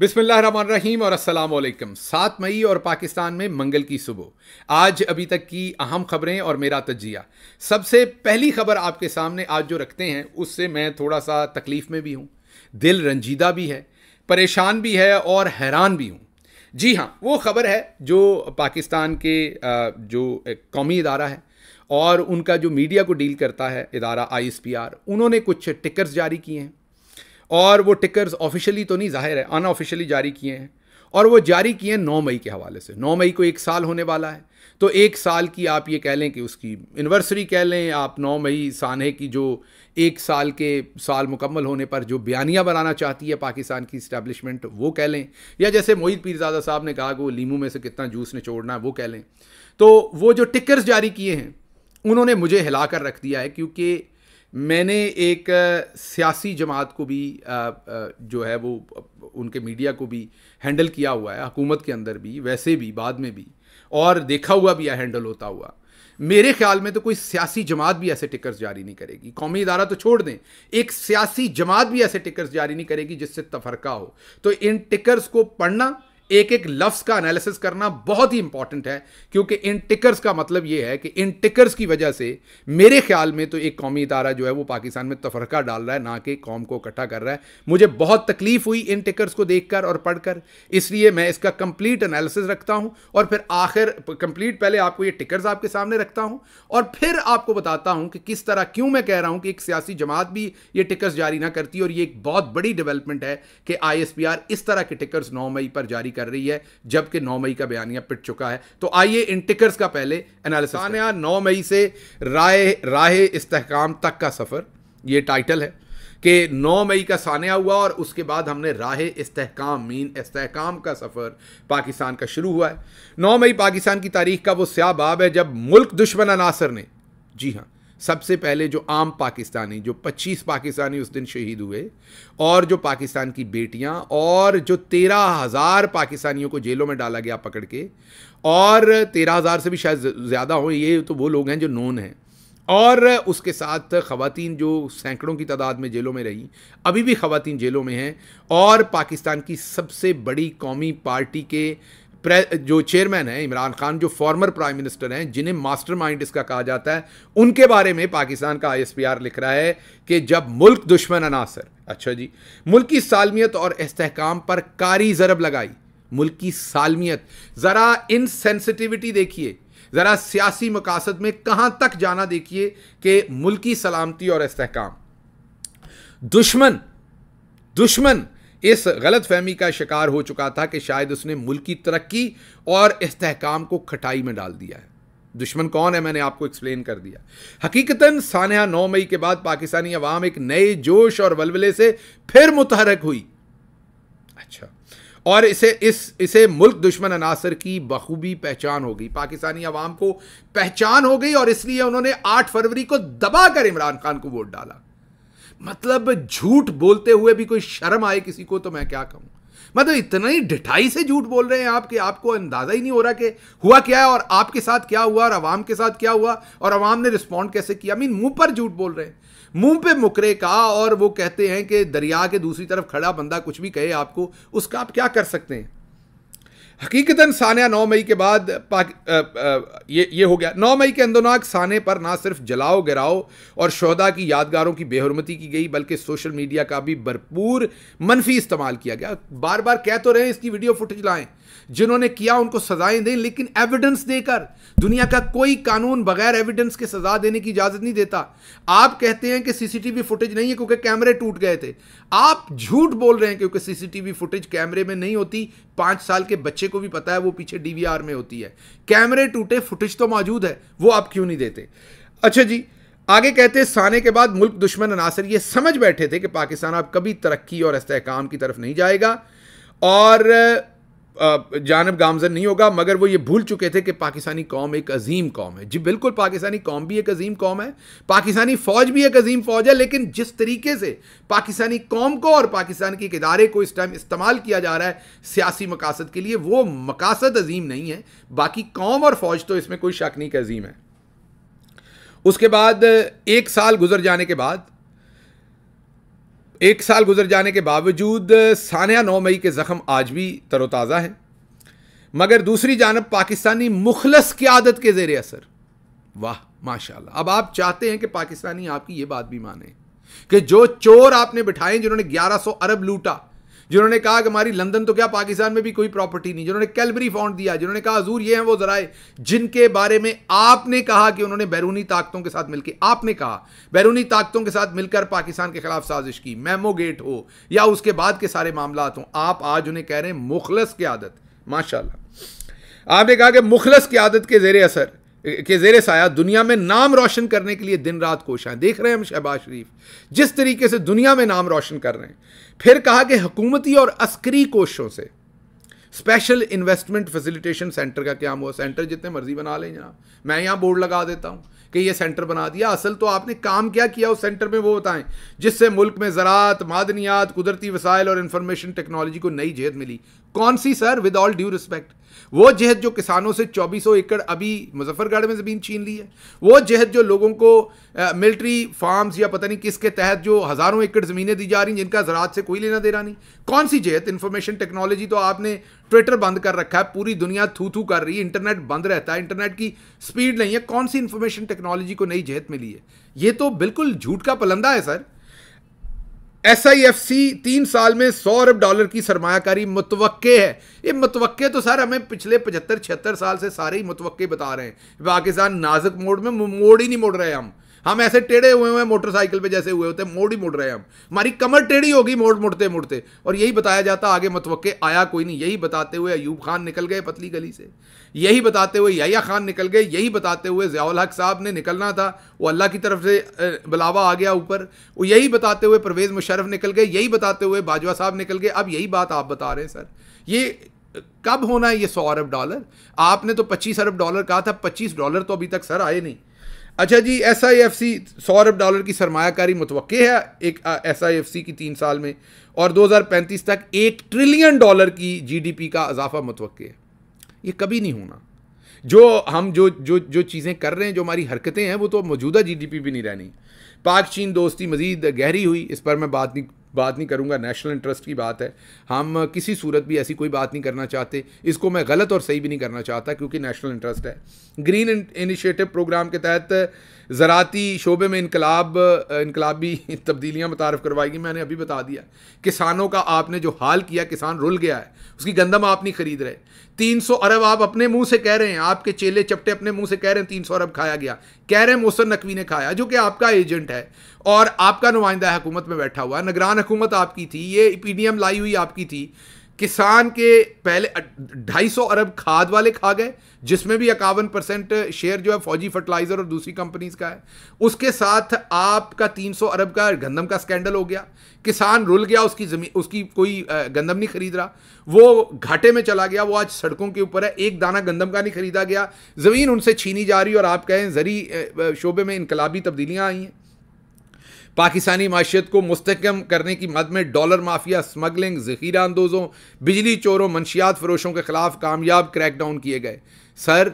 बिस्मिल्लाम और वालेकुम सात मई और पाकिस्तान में मंगल की सुबह आज अभी तक की अहम खबरें और मेरा तजिया सबसे पहली खबर आपके सामने आज जो रखते हैं उससे मैं थोड़ा सा तकलीफ़ में भी हूँ दिल रंजीदा भी है परेशान भी है और हैरान भी हूँ जी हाँ वो खबर है जो पाकिस्तान के जो कौमी इदारा है और उनका जो मीडिया को डील करता है इदारा आई उन्होंने कुछ टिकर्स जारी किए हैं और वो टिकर्स ऑफिशियली तो नहीं जाहिर है अनऑफिशियली जारी किए हैं और वो जारी किए हैं नौ मई के हवाले से नौ मई को एक साल होने वाला है तो एक साल की आप ये कह लें कि उसकी एनिवर्सरी कह लें आप नौ मई सानहे की जो एक साल के साल मुकम्मल होने पर जो बयानियाँ बनाना चाहती है पाकिस्तान की इस्टेबलिशमेंट वो कह लें या जैसे मोहित पीरजादा साहब ने कहा कि वो लीमू में से कितना जूस ने छोड़ना है वो कह लें तो वो जो टिकर्स जारी किए हैं उन्होंने मुझे हिला कर रख दिया है क्योंकि मैंने एक सियासी जमात को भी जो है वो उनके मीडिया को भी हैंडल किया हुआ है हुकूमत के अंदर भी वैसे भी बाद में भी और देखा हुआ भी है हैंडल होता हुआ मेरे ख्याल में तो कोई सियासी जमात भी ऐसे टिकर्स जारी नहीं करेगी कौमी इदारा तो छोड़ दें एक सियासी जमात भी ऐसे टिकर्स जारी नहीं करेगी जिससे तफरका हो तो इन टिकर्स को पढ़ना एक एक लफ्स का एनालिसिस करना बहुत ही इंपॉर्टेंट है क्योंकि इन टिकर्स का मतलब यह है कि इन टिकर्स की वजह से मेरे ख्याल में तो एक कौमी इदारा जो है वो पाकिस्तान में तफरका डाल रहा है ना कि कौम को इकट्ठा कर रहा है मुझे बहुत तकलीफ हुई इन टिकर्स को देखकर और पढ़कर इसलिए मैं इसका कंप्लीट एनालिसिस रखता हूं और फिर आखिर कंप्लीट पहले आपको ये टिकर्स आपके सामने रखता हूं और फिर आपको बताता हूं कि किस तरह क्यों मैं कह रहा हूं कि एक सियासी जमात भी ये टिकर्स जारी ना करती और ये एक बहुत बड़ी डेवलपमेंट है कि आई इस तरह के टिकर्स नौ मई पर जारी कर रही है जबकि नौ मई का बयानिया पिट चुका है तो आइए इन टिकर्स का पहले एनालिसिस नौ मई से राय राह इस्तेकाम तक का सफ़र ये टाइटल है कि 9 मई का सानिया हुआ और उसके बाद हमने राह इस्तेकाम मीन इस्तेकाम का सफ़र पाकिस्तान का शुरू हुआ है 9 मई पाकिस्तान की तारीख का वो स्या बाब है जब मुल्क दुश्मन अनासर ने जी हाँ सबसे पहले जो आम पाकिस्तानी जो 25 पाकिस्तानी उस दिन शहीद हुए और जो पाकिस्तान की बेटियां और जो तेरह हज़ार पाकिस्तानियों को जेलों में डाला गया पकड़ के और तेरह हज़ार से भी शायद ज़्यादा हो ये तो वो लोग हैं जो नोन हैं और उसके साथ ख़वातीन जो सैकड़ों की तादाद में जेलों में रहीं अभी भी ख़वातीन जेलों में हैं और पाकिस्तान की सबसे बड़ी कौमी पार्टी के जो चेयरमैन है इमरान खान जो फॉर्मर प्राइम मिनिस्टर हैं जिन्हें मास्टरमाइंड इसका कहा जाता है उनके बारे में पाकिस्तान का आईएसपीआर लिख रहा है कि जब मुल्क दुश्मन अनासर अच्छा जी मुल्क की सालमियत और इस्तेकाम पर कारी जरब लगाई मुल्क की सालमियत ज़रा इनसेंसिटिविटी देखिए ज़रा सियासी मकासद में कहाँ तक जाना देखिए कि मुल्क की सलामती और इस्तेकाम दुश्मन दुश्मन इस गलत फहमी का शिकार हो चुका था कि शायद उसने मुल्क की तरक्की और इस्तेकाम को खटाई में डाल दिया है दुश्मन कौन है मैंने आपको एक्सप्लेन कर दिया हकीकता सानहा नौ मई के बाद पाकिस्तानी अवाम एक नए जोश और वलवले से फिर मुतहरक हुई अच्छा और इसे इस इसे मुल्क दुश्मन अनासर की बखूबी पहचान हो गई पाकिस्तानी अवाम को पहचान हो गई और इसलिए उन्होंने 8 फरवरी को दबाकर इमरान खान को वोट डाला मतलब झूठ बोलते हुए भी कोई शर्म आए किसी को तो मैं क्या कहूं मतलब इतना ही ढिठाई से झूठ बोल रहे हैं आप कि आपको अंदाज़ा ही नहीं हो रहा कि हुआ क्या है और आपके साथ क्या हुआ और आवाम के साथ क्या हुआ और आवाम ने रिस्पॉन्ड कैसे किया मीन मुंह पर झूठ बोल रहे हैं मुंह पे मुकरे का और वो कहते हैं कि दरिया के दूसरी तरफ खड़ा बंदा कुछ भी कहे आपको उसका आप क्या कर सकते हैं हकीकता सानिया नौ मई के बाद पाक आ, आ, ये ये हो गया नौ मई के अंदोनाक साने पर ना सिर्फ जलाओ गिराओ और शहदा की यादगारों की बेहरमती की गई बल्कि सोशल मीडिया का भी भरपूर मनफी इस्तेमाल किया गया बार बार कह तो रहे इसकी वीडियो फुटेज लाएँ जिन्होंने किया उनको सजाएं दें लेकिन एविडेंस देकर दुनिया का कोई कानून बगैर एविडेंस के सजा देने की इजाज़त नहीं देता आप कहते हैं कि सीसीटीवी फुटेज नहीं है क्योंकि कैमरे टूट गए थे आप झूठ बोल रहे हैं क्योंकि सीसीटीवी फुटेज कैमरे में नहीं होती पांच साल के बच्चे को भी पता है वो पीछे डीवीआर में होती है कैमरे टूटे फुटेज तो मौजूद है वो आप क्यों नहीं देते अच्छा जी आगे कहते साने के बाद मुल्क दुश्मन अनासर ये समझ बैठे थे कि पाकिस्तान अब कभी तरक्की और इस्तेकाम की तरफ नहीं जाएगा और जानब गामजन नहीं होगा मगर वो ये भूल चुके थे कि पाकिस्तानी कौम एक अजीम कौम है जी बिल्कुल पाकिस्तानी कौम भी एक अजीम कौम है पाकिस्तानी फ़ौज भी एक अजीम फ़ौज है लेकिन जिस तरीके से पाकिस्तानी कौम को और पाकिस्तान के इदारे को इस टाइम इस्तेमाल किया जा रहा है सियासी मकासद के लिए वो मकासद अजीम नहीं है बाकी कौम और फ़ौज तो इसमें कोई शक नहीं कि अजीम है उसके बाद एक साल गुजर जाने के बाद एक साल गुजर जाने के बावजूद सानिया नौ मई के जख्म आज भी तरोताज़ा हैं मगर दूसरी जानब पाकिस्तानी मुखलस की आदत के जेर असर वाह माशाल्लाह अब आप चाहते हैं कि पाकिस्तानी आपकी ये बात भी माने कि जो चोर आपने बिठाए जिन्होंने 1100 अरब लूटा जिन्होंने कहा कि हमारी लंदन तो क्या पाकिस्तान में भी कोई प्रॉपर्टी नहीं जिन्होंने कैलबरी फाउंड दिया जिन्होंने कहा हजूर ये हैं वो जराए जिनके बारे में आपने कहा कि उन्होंने बैरूनी ताकतों के साथ मिलकर आपने कहा बैरूनी ताकतों के साथ मिलकर पाकिस्तान के खिलाफ साजिश की मेमो गेट हो या उसके बाद के सारे मामला हों आप आज उन्हें कह रहे हैं मुखलस की आदत माशा आपने कहा कि मुखलस की आदत के जेर असर के जेर साया दुनिया में नाम रोशन करने के लिए दिन रात कोशाएं देख रहे हैं हम शहबाज शरीफ जिस तरीके से दुनिया में नाम रोशन कर रहे हैं फिर कहा कि हकूमती और अस्करी कोशों से स्पेशल इन्वेस्टमेंट फैसिलिटेशन सेंटर का क्या हुआ सेंटर जितने मर्जी बना लें जनाब मैं यहाँ बोर्ड लगा देता हूँ कि ये सेंटर बना दिया असल तो आपने काम क्या किया उस सेंटर में वो बताएं जिससे मुल्क में ज़रात मादनियात कुदरती वसाइल और इन्फॉर्मेशन टेक्नोलॉजी को नई जेहत मिली कौन सी sir with all due respect वो जहद जो किसानों से 2400 एकड़ अभी मुजफ्फरगढ़ में ज़मीन छीन ली है वो जहद जो लोगों को मिलिट्री फार्म्स या पता नहीं किसके तहत जो हज़ारों एकड़ ज़मीनें दी जा रही जिनका ज़रात से कोई लेना देना नहीं कौन सी जहद इंफॉर्मेशन टेक्नोलॉजी तो आपने ट्विटर बंद कर रखा है पूरी दुनिया थू थू कर रही है इंटरनेट बंद रहता है इंटरनेट की स्पीड नहीं है कौन सी इंफॉर्मेशन टेक्नोलॉजी को नई जहत मिली है ये तो बिल्कुल झूठ का पलंदा है sir S I F C तीन साल में सौ अरब डॉलर की सरमाकारी मुतव है ये मुतव तो सर हमें पिछले पचहत्तर छिहत्तर साल से सारे ही मुतव बता रहे हैं पाकिस्तान नाजुक मोड में मोड़ ही नहीं मोड़ रहे हम हाँ, हम ऐसे टेढ़े हुए हुए मोटरसाइकिल पे जैसे हुए होते हैं मोड़ ही मुड़ रहे हैं हम हमारी कमर टेढ़ी होगी मोड़ मुड़ते मुड़ते और यही बताया जाता आगे मतवक़े आया कोई नहीं यही बताते हुए अयूब खान निकल गए पतली गली से यही बताते हुए या खान निकल गए यही बताते हुए जयाल हक साहब ने निकलना था वो अल्लाह की तरफ से बुलावा आ गया ऊपर वो यही बताते हुए परवेज़ मुशरफ निकल गए यही बताते हुए बाजवा साहब निकल गए अब यही बात आप बता रहे हैं सर ये कब होना है ये सौ अरब डॉलर आपने तो पच्चीस अरब डॉलर कहा था पच्चीस डॉलर तो अभी तक सर आए नहीं अच्छा जी एस आई एफ सी सौ अरब डॉलर की सरमाकारी मतव है एक एस आई एफ सी की तीन साल में और दो हज़ार पैंतीस तक एक ट्रिलियन डॉलर की जी डी पी का इजाफा मतव है ये कभी नहीं होना जो हम जो जो जो चीज़ें कर रहे हैं जो हमारी हरकतें हैं वो तो मौजूदा जी डी पी भी नहीं रहनी पाक चीन दोस्ती मज़ीद गहरी हुई इस पर मैं बात नहीं बात नहीं करूंगा नेशनल इंटरेस्ट की बात है हम किसी सूरत भी ऐसी कोई बात नहीं करना चाहते इसको मैं गलत और सही भी नहीं करना चाहता क्योंकि नेशनल इंटरेस्ट है ग्रीन इनिशिएटिव प्रोग्राम के तहत ज़राती शोबे में इनकलाब इनकलाबी तब्दीलियाँ मुतारफ़ करवाएगी मैंने अभी बता दिया किसानों का आपने जो हाल किया किसान रुल गया है उसकी गंदम आप नहीं खरीद रहे तीन सौ अरब आप अपने मुँह से कह रहे हैं आपके चेले चपटे अपने मुँह से कह रहे हैं तीन सौ अरब खाया गया कह रहे हैं मोहसन नकवी ने खाया जो कि आपका एजेंट है और आपका नुमाइंदा हुकूमत में बैठा हुआ नगरान हुकूमत आपकी थी ये पी लाई हुई आपकी थी किसान के पहले 250 अरब खाद वाले खा गए जिसमें भी इक्यावन परसेंट शेयर जो है फौजी फर्टिलाइजर और दूसरी कंपनीज का है उसके साथ आपका 300 अरब का गंदम का स्कैंडल हो गया किसान रुल गया उसकी जमीन उसकी कोई गंदम नहीं खरीद रहा वो घाटे में चला गया वो आज सड़कों के ऊपर है एक दाना गंदम का नहीं खरीदा गया ज़मीन उनसे छीनी जा रही और आप कहें जरी शोबे में इनकलाबी तब्दीलियाँ आई हैं पाकिस्तानी माशियत को मुस्तकम करने की मद में डॉलर माफिया स्मगलिंग जखीरा अंदोज़ों बिजली चोरों मनशियात फरोशों के खिलाफ कामयाब क्रैकडाउन किए गए सर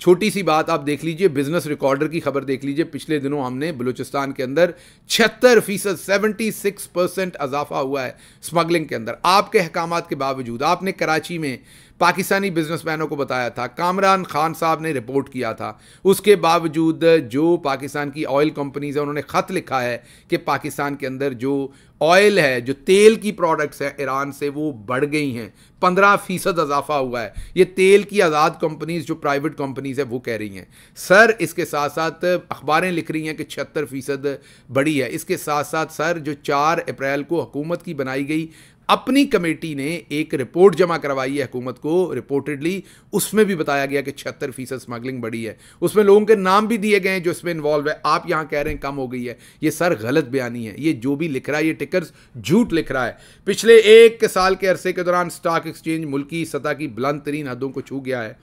छोटी सी बात आप देख लीजिए बिजनेस रिकॉर्डर की खबर देख लीजिए पिछले दिनों हमने बलूचिस्तान के अंदर छिहत्तर फीसद सेवेंटी सिक्स परसेंट इजाफा हुआ है स्मगलिंग के अंदर आपके अहकाम के बावजूद आपने कराची में पाकिस्तानी बिजनेसमैनों को बताया था कामरान खान साहब ने रिपोर्ट किया था उसके बावजूद जो पाकिस्तान की ऑयल कंपनीज़ हैं उन्होंने ख़त लिखा है कि पाकिस्तान के अंदर जो ऑयल है जो तेल की प्रोडक्ट्स हैं ईरान से वो बढ़ गई हैं पंद्रह फीसद इजाफा हुआ है ये तेल की आज़ाद कंपनीज़ जो प्राइवेट कंपनीज़ है वो कह रही हैं सर इसके साथ साथ अखबारें लिख रही हैं कि छिहत्तर फीसद बढ़ी है इसके साथ साथ सर जो चार अप्रैल को हुकूमत की बनाई गई अपनी कमेटी ने एक रिपोर्ट जमा करवाई है हुकूमत को रिपोर्टेडली उसमें भी बताया गया कि छिहत्तर फीसद स्मगलिंग बढ़ी है उसमें लोगों के नाम भी दिए गए हैं जो इसमें इन्वॉल्व है आप यहाँ कह रहे हैं कम हो गई है ये सर गलत बयानी है ये जो भी लिख रहा है ये टिकर्स झूठ लिख रहा है पिछले एक साल के अरसे के दौरान स्टॉक एक्सचेंज मुल्की सतह की बुलंद तरीन हदों को छू गया है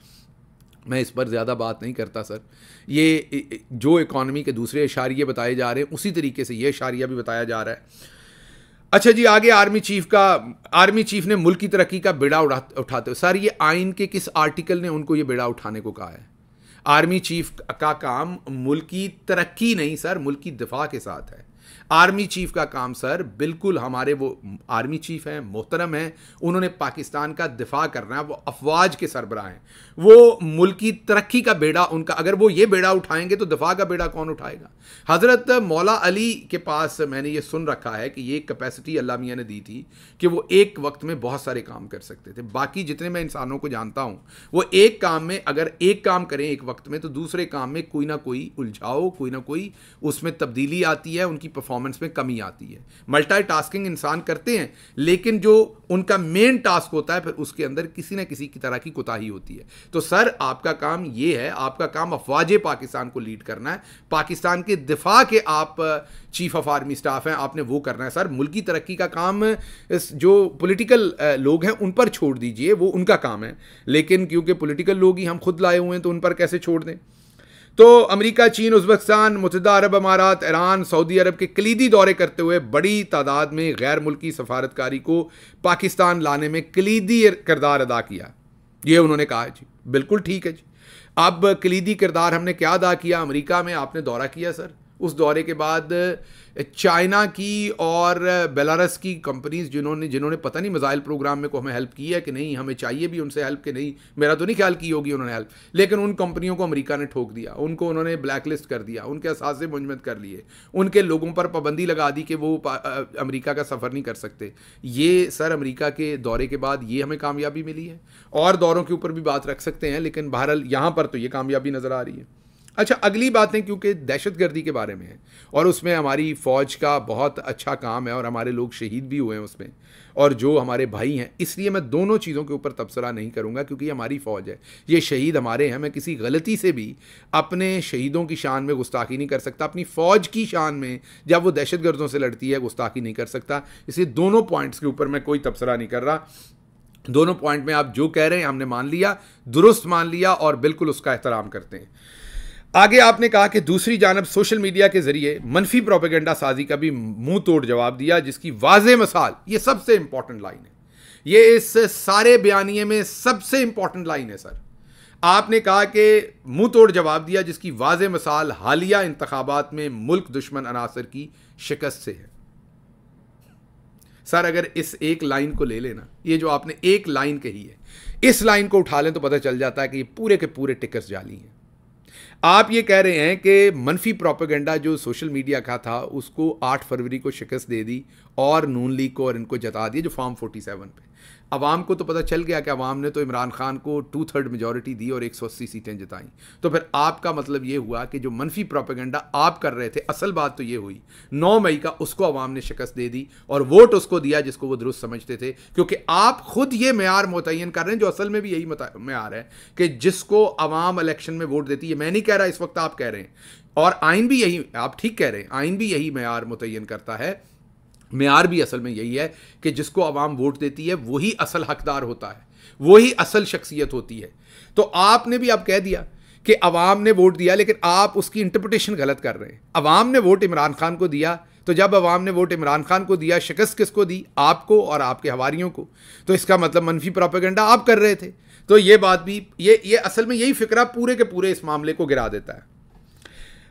मैं इस पर ज़्यादा बात नहीं करता सर ये जो इकॉनमी के दूसरे इशारिये बताए जा रहे हैं उसी तरीके से ये इशारिया भी बताया जा रहा है अच्छा जी आगे आर्मी चीफ का आर्मी चीफ ने मुल्क की तरक्की का बेड़ा उठा उठाते हो सर ये आइन के किस आर्टिकल ने उनको ये बेड़ा उठाने को कहा है आर्मी चीफ का काम मुल्क की तरक्की नहीं सर मुल्क की दिफा के साथ है आर्मी चीफ का काम सर बिल्कुल हमारे वो आर्मी चीफ हैं मोहतरम हैं उन्होंने पाकिस्तान का दिफा करना है वो अफवाज के सरबराह हैं वो मुल्क की तरक्की का बेड़ा उनका अगर वो ये बेड़ा उठाएंगे तो दिफा का बेड़ा कौन उठाएगा हज़रत मौला अली के पास मैंने ये सुन रखा है कि ये कैपेसिटी अल्लाह मियाँ ने दी थी कि वो एक वक्त में बहुत सारे काम कर सकते थे बाकी जितने मैं इंसानों को जानता हूँ वो एक काम में अगर एक काम करें एक वक्त में तो दूसरे काम में कोई ना कोई उलझाओ कोई ना कोई उसमें तब्दीली आती है उनकी परफॉर्मेंस में कमी आती है मल्टीटास्किंग इंसान करते हैं लेकिन जो उनका मेन टास्क होता है फिर उसके अंदर किसी न किसी की तरह की कोताही होती है तो सर आपका काम ये है आपका काम अफवाज पाकिस्तान को लीड करना है पाकिस्तान के दिफा के आप चीफ ऑफ आर्मी स्टाफ हैं आपने वो करना है सर मुल्की तरक्की का काम इस जो पॉलिटिकल लोग हैं उन पर छोड़ दीजिए वो उनका काम है लेकिन क्योंकि पॉलिटिकल लोग ही हम खुद लाए हुए हैं तो उन पर कैसे छोड़ दें तो अमेरिका चीन उजबकस्तान मुतद अरब अमारात ईरान सऊदी अरब के कलीदी दौरे करते हुए बड़ी तादाद में गैर मुल्की सफारतकारी को पाकिस्तान लाने में कलीदी किरदार अदा किया ये उन्होंने कहा जी बिल्कुल ठीक है जी अब कलीदी किरदार हमने क्या अदा किया अमरीका में आपने दौरा किया सर उस दौरे के बाद चाइना की और बेलारस की कंपनीज जिन्होंने जिन्होंने पता नहीं मिज़ाइल प्रोग्राम में को हमें हेल्प की है कि नहीं हमें चाहिए भी उनसे हेल्प कि नहीं मेरा तो नहीं ख्याल की होगी उन्होंने हेल्प लेकिन उन कंपनियों को अमेरिका ने ठोक दिया उनको उन्होंने ब्लैक लिस्ट कर दिया उनके असाजे मुंजमद कर लिए उनके लोगों पर पाबंदी लगा दी कि वो अमरीका का सफ़र नहीं कर सकते ये सर अमरीका के दौरे के बाद ये हमें कामयाबी मिली है और दौरों के ऊपर भी बात रख सकते हैं लेकिन बहरहाल यहाँ पर तो ये कामयाबी नज़र आ रही है अच्छा अगली बातें क्योंकि दहशत गर्दी के बारे में है और उसमें हमारी फ़ौज का बहुत अच्छा काम है और हमारे लोग शहीद भी हुए हैं उसमें और जो हमारे भाई हैं इसलिए मैं दोनों चीज़ों के ऊपर तबसरा नहीं करूँगा क्योंकि ये हमारी फ़ौज है ये शहीद हमारे हैं मैं किसी गलती से भी अपने शहीदों की शान में गुस्ताखी नहीं कर सकता अपनी फ़ौज की शान में जब वो दहशत गर्दों से लड़ती है गुस्ताखी नहीं कर सकता इसलिए दोनों पॉइंट्स के ऊपर मैं कोई तबसरा नहीं कर रहा दोनों पॉइंट में आप जो कह रहे हैं हमने मान लिया दुरुस्त मान लिया और बिल्कुल उसका एहतराम करते हैं आगे आपने कहा कि दूसरी जानब सोशल मीडिया के जरिए मनफी प्रोपेगेंडा साजी का भी मुंह तोड़ जवाब दिया जिसकी वाज मसाल ये सबसे इंपॉर्टेंट लाइन है ये इस सारे बयानिए में सबसे इंपॉर्टेंट लाइन है सर आपने कहा कि मुंह तोड़ जवाब दिया जिसकी वाज मसाल हालिया इंतबात में मुल्क दुश्मन अनासर की शिकस्त से है सर अगर इस एक लाइन को ले लेना ये जो आपने एक लाइन कही है इस लाइन को उठा लें तो पता चल जाता है कि ये पूरे के पूरे टिकट जाली हैं आप ये कह रहे हैं कि मनफी प्रोपेगेंडा जो सोशल मीडिया का था उसको 8 फरवरी को शिकस्त दे दी और नून लीग को और इनको जता दिया जो फॉर्म 47 पे अवाम को तो पता चल गया कि अवाम ने तो इमरान खान को टू थर्ड मेजोरिटी दी और एक सौ अस्सी सीटें जिताई तो फिर आपका मतलब ये हुआ कि जो मनफी प्रोपेगेंडा आप कर रहे थे असल बात तो ये हुई नौ मई का उसको अवाम ने शिकस्त दे दी और वोट उसको दिया जिसको वो दुरुस्त समझते थे क्योंकि आप खुद ये मैार मुतन कर रहे हैं जो असल में भी यही मैार है कि जिसको अवाम इलेक्शन में वोट देती है मैं नहीं कह रहा इस वक्त आप कह रहे हैं और आइन भी यही आप ठीक कह रहे हैं आइन भी यही मैार मुतन करता है मैार भी असल में यही है कि जिसको आवाम वोट देती है वही असल हकदार होता है वही असल शख्सियत होती है तो आपने भी आप कह दिया कि अवाम ने वोट दिया लेकिन आप उसकी इंटरप्रटेशन गलत कर रहे हैं अवाम ने वोट इमरान खान को दिया तो जब अवाम ने वोट इमरान खान को दिया शिकस्त किसको दी आपको और आपके हवारीयों को तो इसका मतलब मनफी प्रोपेगेंडा आप कर रहे थे तो ये बात भी ये ये असल में यही फिक्रा पूरे के पूरे इस मामले को गिरा देता है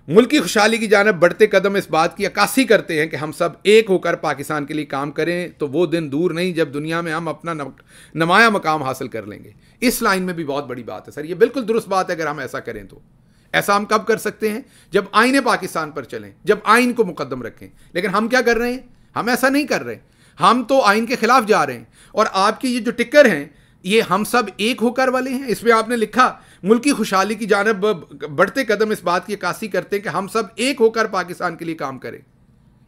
मुल्क की खुशहाली की जानब बढ़ते कदम इस बात की अक्सी करते हैं कि हम सब एक होकर पाकिस्तान के लिए काम करें तो वो दिन दूर नहीं जब दुनिया में हम अपना नमाया मकाम हासिल कर लेंगे इस लाइन में भी बहुत बड़ी बात है सर ये बिल्कुल दुरुस्त बात है अगर हम ऐसा करें तो ऐसा हम कब कर सकते हैं जब आइने पाकिस्तान पर चलें जब आइन को मुकदम रखें लेकिन हम क्या कर रहे हैं हम ऐसा नहीं कर रहे हम तो आइन के खिलाफ जा रहे हैं और आपकी ये जो टिकर हैं ये हम सब एक होकर वाले हैं इसमें आपने लिखा मुल्की खुशहाली की जानब बढ़ते कदम इस बात की अक्सी करते हैं कि हम सब एक होकर पाकिस्तान के लिए काम करें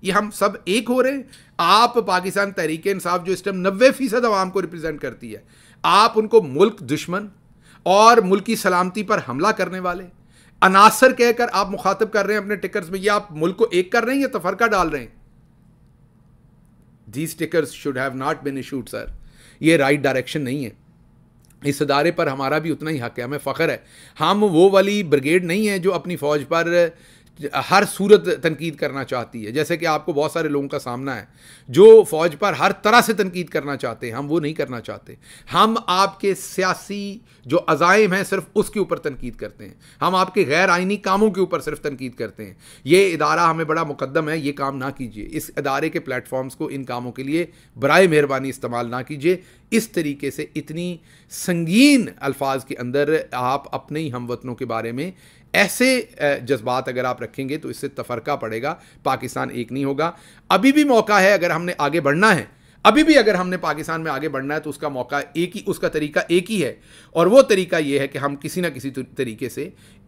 ये हम सब एक हो रहे हैं आप पाकिस्तान तहरीक इंसाफ जो इस टाइम नब्बे फ़ीसद आवाम को रिप्रेजेंट करती है आप उनको मुल्क दुश्मन और मुल्क की सलामती पर हमला करने वाले अनासर कहकर आप मुखातब कर रहे हैं अपने टिकर्स में ये आप मुल्क को एक कर रहे हैं या तफरका डाल रहे हैं these tickers should have not been issued sir ये राइट डायरेक्शन नहीं है इस अदारे पर हमारा भी उतना ही हक है हमें फ़ख्र है हम वो वाली ब्रिगेड नहीं है जो अपनी फ़ौज पर हर सूरत तनकीद करना चाहती है जैसे कि आपको बहुत सारे लोगों का सामना है जो फ़ौज पर हर तरह से तनकीद करना चाहते हैं हम वो नहीं करना चाहते हम आपके सियासी जो अजायम हैं सिर्फ उसके ऊपर तनकीद करते हैं हम आपके गैर आइनी कामों के ऊपर सिर्फ तनकीद करते हैं ये इदारा हमें बड़ा मुकदम है ये काम ना कीजिए इस अदारे के प्लेटफॉर्म्स को इन कामों के लिए बर मेहरबानी इस्तेमाल ना कीजिए इस तरीके से इतनी संगीन अल्फाज के अंदर आप अपने ही हम वतनों के बारे में ऐसे जज्बात अगर आप रखेंगे तो इससे तफरका पड़ेगा पाकिस्तान एक नहीं होगा अभी भी मौका है अगर हमने आगे बढ़ना है अभी भी अगर हमने पाकिस्तान में आगे बढ़ना है तो उसका मौका एक ही उसका तरीका एक ही है और वो तरीका ये है कि हम किसी ना किसी तो तरीके से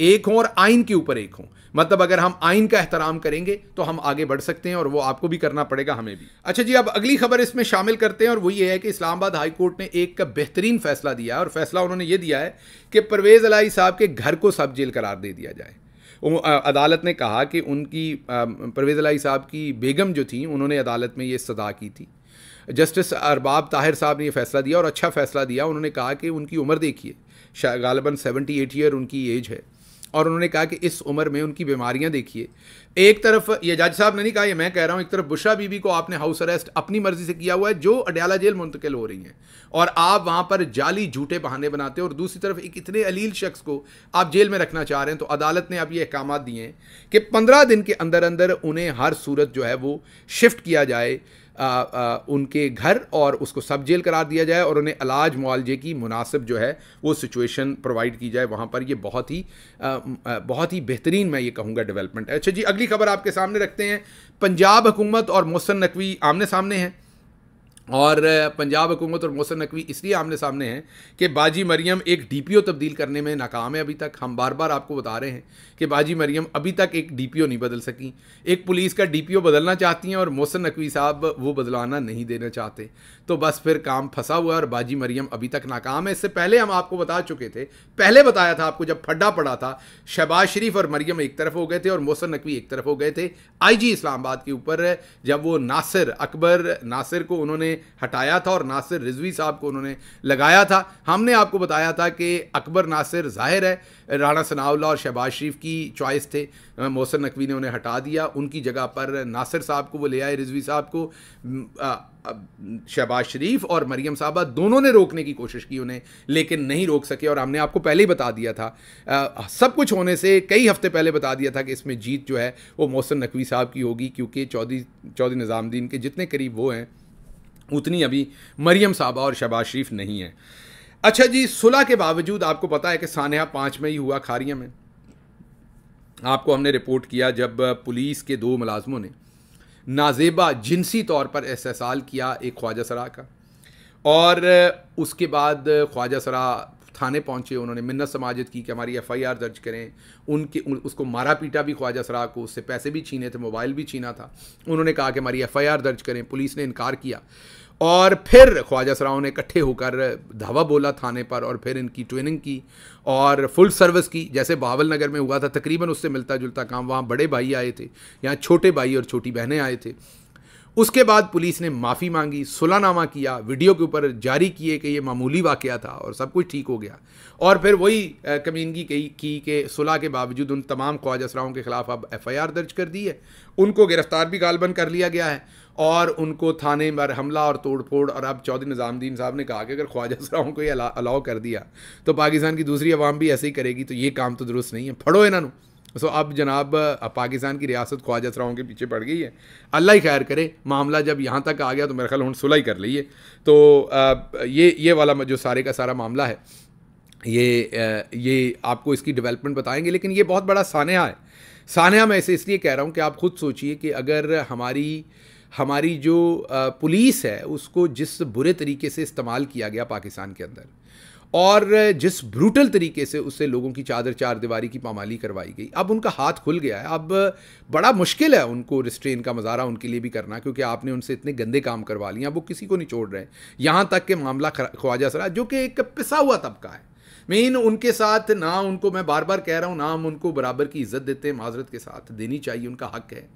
एक हों और आइन के ऊपर एक हों मतलब अगर हम आइन का एहतराम करेंगे तो हम आगे बढ़ सकते हैं और वो आपको भी करना पड़ेगा हमें भी अच्छा जी अब अगली खबर इसमें शामिल करते हैं और वो ये है कि इस्लामाबाद हाईकोर्ट ने एक का बेहतरीन फैसला दिया और फैसला उन्होंने ये दिया है कि परवेज़ अलाई साहब के घर को सब जेल करार दे दिया जाए अदालत ने कहा कि उनकी परवेज़ अलाई साहब की बेगम जो थी उन्होंने अदालत में ये सदा की थी जस्टिस अरबाब ताहिर साहब ने यह फैसला दिया और अच्छा फैसला दिया उन्होंने कहा कि उनकी उम्र देखिए गालबन सेवेंटी एट ईयर उनकी एज है और उन्होंने कहा कि इस उम्र में उनकी बीमारियां देखिए एक तरफ ये जज साहब ने नहीं कहा ये मैं कह रहा हूं एक तरफ बुशा बीबी को आपने हाउस अरेस्ट अपनी मर्जी से किया हुआ है जो अडयाला जेल मुंतकिल हो रही हैं और आप वहां पर जाली झूठे बहाने बनाते हो और दूसरी तरफ एक इतने अलील शख्स को आप जेल में रखना चाह रहे हैं तो अदालत ने आप ये अहकाम दिए हैं कि पंद्रह दिन के अंदर अंदर उन्हें हर सूरत जो है वो शिफ्ट किया जाए आ, आ, उनके घर और उसको सब जेल करार दिया जाए और उन्हें इलाज मुआवजे की मुनासिब जो है वो सिचुएशन प्रोवाइड की जाए वहाँ पर ये बहुत ही आ, बहुत ही बेहतरीन मैं ये कहूँगा डेवलपमेंट है अच्छा जी अगली खबर आपके सामने रखते हैं पंजाब हुकूमत और मोहसन नकवी आमने सामने हैं और पंजाब हुकूमत और मोहसन नकवी इसलिए आमने सामने हैं कि बाजी मरियम एक डीपीओ तब्दील करने में नाकाम है अभी तक हम बार बार आपको बता रहे हैं कि बाजी मरियम अभी तक एक डीपीओ नहीं बदल सकी एक पुलिस का डीपीओ बदलना चाहती हैं और मोहसन नकवी साहब वो बदलाना नहीं देना चाहते तो बस फिर काम फंसा हुआ है और बाजी मरियम अभी तक नाकाम है इससे पहले हम आपको बता चुके थे पहले बताया था आपको जब फड्डा पड़ा था शहबाज शरीफ और मरियम एक तरफ हो गए थे और मोहसन नकवी एक तरफ हो गए थे आई इस्लामाबाद के ऊपर जब वो नासिर अकबर नासिर को उन्होंने हटाया था और नासिर रिजवी साहब को उन्होंने लगाया था हमने आपको बताया था कि अकबर नासिर जाहिर है राणा सनाउल्ला और शहबाज शरीफ की चॉइस थे मोहसन नकवी ने उन्हें हटा दिया उनकी जगह पर नासिर साहब को वो ले आए रिजवी साहब को शहबाज शरीफ और मरीम साहबा दोनों ने रोकने की कोशिश की उन्हें लेकिन नहीं रोक सके और हमने आपको पहले ही बता दिया था आ, सब कुछ होने से कई हफ्ते पहले बता दिया था कि इसमें जीत जो है वो मोहसन नकवी साहब की होगी क्योंकि चौधरी चौधरी निज़ामुद्दीन के जितने करीब वो हैं उतनी अभी मरियम साहबा और शबाज शरीफ नहीं है अच्छा जी सुलह के बावजूद आपको पता है कि सानहा पाँच में ही हुआ खारिया में आपको हमने रिपोर्ट किया जब पुलिस के दो मुलाजमों ने नाजेबा जिनसी तौर पर एहसाल किया एक ख्वाजा सरा का और उसके बाद ख्वाजा सरा थाने पहुंचे उन्होंने मिन्नत समाजित की कि हमारी एफआईआर दर्ज करें उनके उसको मारा पीटा भी ख्वाजा सरा को उससे पैसे भी छीने थे मोबाइल भी छीना था उन्होंने कहा कि हमारी एफआईआर दर्ज करें पुलिस ने इनकार किया और फिर ख्वाजा सराओं ने इकट्ठे होकर धावा बोला थाने पर और फिर इनकी ट्रेनिंग की और फुल सर्विस की जैसे बावल नगर में हुआ था तकरीबन उससे मिलता जुलता काम वहाँ बड़े भाई आए थे यहाँ छोटे भाई और छोटी बहनें आए थे उसके बाद पुलिस ने माफ़ी मांगी सुलानामा किया वीडियो के ऊपर जारी किए कि ये मामूली वाक़ था और सब कुछ ठीक हो गया और फिर वही कमीनगी कही की कि सुलह के बावजूद उन तमाम ख्वाज असराओं के ख़िलाफ़ अब एफ़ आई आर दर्ज कर दी है उनको गिरफ़्तार भी गालबन कर लिया गया है और उनको थाने पर हमला और तोड़फोड़ और अब चौधरी निज़ामद्दीन साहब ने कहा कि अगर ख्वाज असराओं को ये अलाउ कर दिया तो पाकिस्तान की दूसरी आवाम भी ऐसे ही करेगी तो ये काम तो दुरुस्त नहीं है फड़ो इन्हों सो अब जनाब पाकिस्तान की रियासत ख्वाजा सराओं के पीछे पड़ गई है अल्लाह ही खैर करे मामला जब यहाँ तक आ गया तो मेरा ख्याल हूँ सुलह ही कर ली है तो ये ये वाला जो सारे का सारा मामला है ये ये आपको इसकी डेवलपमेंट बताएंगे लेकिन ये बहुत बड़ा सानहा है सानहा मैं इसे इसलिए कह रहा हूँ कि आप ख़ुद सोचिए कि अगर हमारी हमारी जो पुलिस है उसको जिस बुरे तरीके से इस्तेमाल किया गया पाकिस्तान के अंदर और जिस ब्रूटल तरीके से उससे लोगों की चादर चार दीवारी की पामाली करवाई गई अब उनका हाथ खुल गया है अब बड़ा मुश्किल है उनको रिस्ट्रेन का मजारा उनके लिए भी करना क्योंकि आपने उनसे इतने गंदे काम करवा लिए अब वो किसी को नहीं छोड़ रहे हैं यहाँ तक के मामला ख्वाजा सरा जो कि एक पिसा हुआ तबका है मेन उनके साथ ना उनको मैं बार बार कह रहा हूँ ना हम उनको बराबर की इज्जत देते हैं माजरत के साथ देनी चाहिए उनका हक है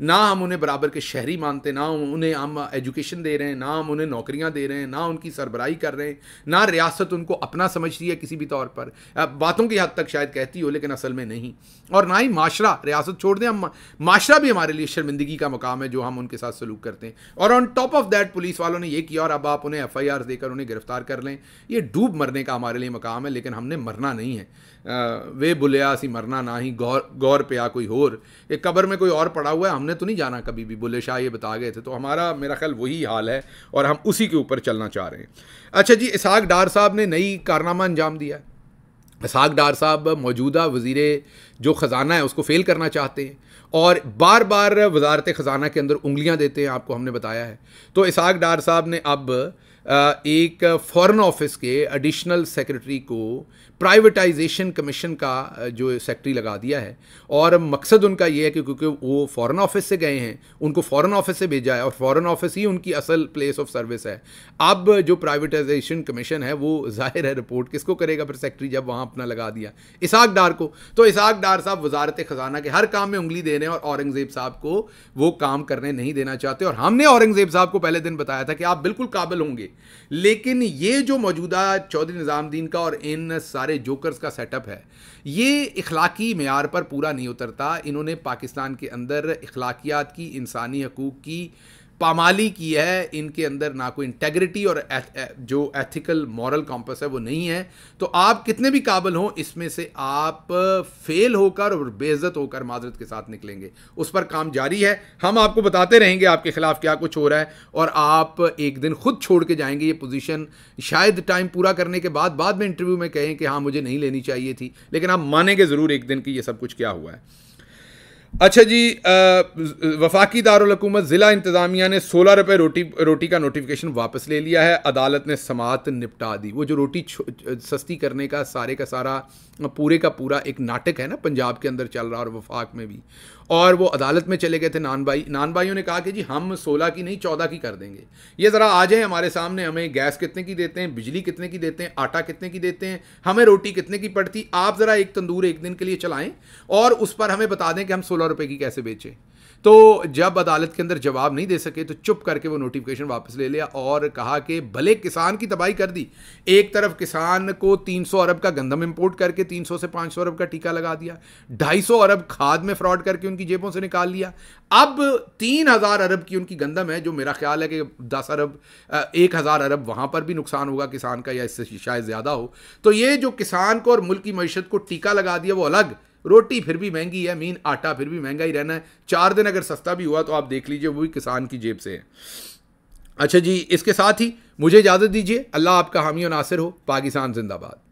ना हम उन्हें बराबर के शहरी मानते ना उन्हें हम एजुकेशन दे रहे हैं ना हम उन्हें नौकरियां दे रहे हैं ना उनकी सरबराही कर रहे हैं ना रियासत उनको अपना समझती है किसी भी तौर पर बातों की हद तक शायद कहती हो लेकिन असल में नहीं और ना ही माशरा रियासत छोड़ दें हम माशरा भी हमारे लिए शर्मिंदगी का मकाम है जो हम उनके साथ सलूक करते हैं और on top of that police वालों ने ये किया और अब आप उन्हें एफ आई आर देकर उन्हें गिरफ्तार कर लें ये डूब मरने का हमारे लिए मकाम है लेकिन हमने मरना नहीं है वे बुलिया सी मरना ना ही गौर गौर पे आ कोई और ये कबर में कोई और पड़ा हुआ है हम हमने तो नहीं जाना कभी भी बुल्ले शाह ये बता गए थे तो हमारा मेरा ख्याल वही हाल है और हम उसी के ऊपर चलना चाह रहे हैं अच्छा जी इसहाक डार साहब ने नई कारनामा अंजाम दिया इसहाक डार साहब मौजूदा वजीर जो ख़जाना है उसको फ़ेल करना चाहते हैं और बार बार वजारत ख़जाना के अंदर उंगलियाँ देते हैं आपको हमने बताया है तो इसहाक डार साहब ने अब एक फ़ॉरेन ऑफिस के एडिशनल सेक्रेटरी को प्राइवेटाइजेशन कमीशन का जो सेक्रेटरी लगा दिया है और मकसद उनका ये है कि क्योंकि वो फॉरेन ऑफिस से गए हैं उनको फॉरेन ऑफिस से भेजा है और फॉरेन ऑफिस ही उनकी असल प्लेस ऑफ सर्विस है अब जो प्राइवेटाइजेशन कमीशन है वो जाहिर है रिपोर्ट किसको करेगा फिर सेक्रेटरी जब वहाँ अपना लगा दिया इसाक डार को तो इसाक डार साहब वजारत ख़जाना के हर काम में उंगली दे रहे हैं और औरंगज़ेब साहब को वो काम करने नहीं देना चाहते और हमने औरंगज़ेब साहब को पहले दिन बताया था कि आप बिल्कुल काबिल होंगे लेकिन ये जो मौजूदा चौधरी निज़ामुद्दीन का और इन सारे सारे जोकर्स का सेटअप है ये इखलाकी मैार पर पूरा नहीं उतरता इन्होंने पाकिस्तान के अंदर अखलाकियात की इंसानी हकूक़ की पामाली की है इनके अंदर ना कोई इंटेग्रिटी और एथ, ए, जो एथिकल मॉरल कॉम्पस है वो नहीं है तो आप कितने भी काबल हों इसमें से आप फेल होकर और बेइज्जत होकर माजरत के साथ निकलेंगे उस पर काम जारी है हम आपको बताते रहेंगे आपके ख़िलाफ़ क्या कुछ हो रहा है और आप एक दिन खुद छोड़ के जाएंगे ये पोजिशन शायद टाइम पूरा करने के बाद बाद में इंटरव्यू में कहें कि हाँ मुझे नहीं लेनी चाहिए थी लेकिन आप मानेंगे ज़रूर एक दिन कि ये सब कुछ क्या हुआ है अच्छा जी वफाकी दारकूमत ज़िला इंतज़ामिया ने सोलह रुपये रोटी रोटी का नोटिफिकेशन वापस ले लिया है अदालत ने समात निपटा दी वो जो रोटी सस्ती करने का सारे का सारा पूरे का पूरा एक नाटक है ना पंजाब के अंदर चल रहा और वफाक में भी और वो अदालत में चले गए थे नान भाई नान भाइयों ने कहा कि जी हम सोलह की नहीं चौदह की कर देंगे ये ज़रा आ जाए हमारे सामने हमें गैस कितने की देते हैं बिजली कितने की देते हैं आटा कितने की देते हैं हमें रोटी कितने की पड़ती आप ज़रा एक तंदूर एक दिन के लिए चलाएं और उस पर हमें बता दें कि हम सोलह रुपये की कैसे बेचें तो जब अदालत के अंदर जवाब नहीं दे सके तो चुप करके वो नोटिफिकेशन वापस ले लिया और कहा कि भले किसान की तबाही कर दी एक तरफ किसान को 300 अरब का गंदम इंपोर्ट करके 300 से 500 अरब का टीका लगा दिया 250 अरब खाद में फ्रॉड करके उनकी जेबों से निकाल लिया अब 3000 अरब की उनकी गंदम है जो मेरा ख्याल है कि दस अरब एक हज़ार अरब वहाँ पर भी नुकसान होगा किसान का या इससे शायद ज़्यादा हो तो ये जो किसान को और मुल्क की मीशत को टीका लगा दिया वो अलग रोटी फिर भी महंगी है मीन आटा फिर भी महंगा ही रहना है चार दिन अगर सस्ता भी हुआ तो आप देख लीजिए वो भी किसान की जेब से है अच्छा जी इसके साथ ही मुझे इजाज़त दीजिए अल्लाह आपका हामी और नासिर हो पाकिस्तान जिंदाबाद